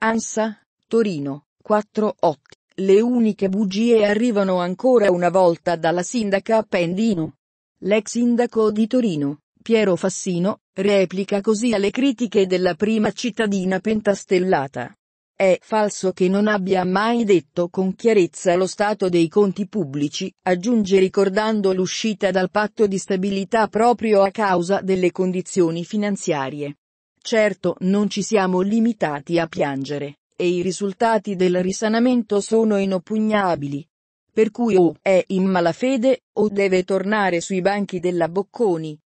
Ansa, Torino, 4-8. Le uniche bugie arrivano ancora una volta dalla sindaca Appendino. L'ex sindaco di Torino, Piero Fassino, replica così alle critiche della prima cittadina pentastellata. È falso che non abbia mai detto con chiarezza lo stato dei conti pubblici, aggiunge ricordando l'uscita dal patto di stabilità proprio a causa delle condizioni finanziarie. Certo, non ci siamo limitati a piangere, e i risultati del risanamento sono inoppugnabili. Per cui o è in malafede, o deve tornare sui banchi della Bocconi,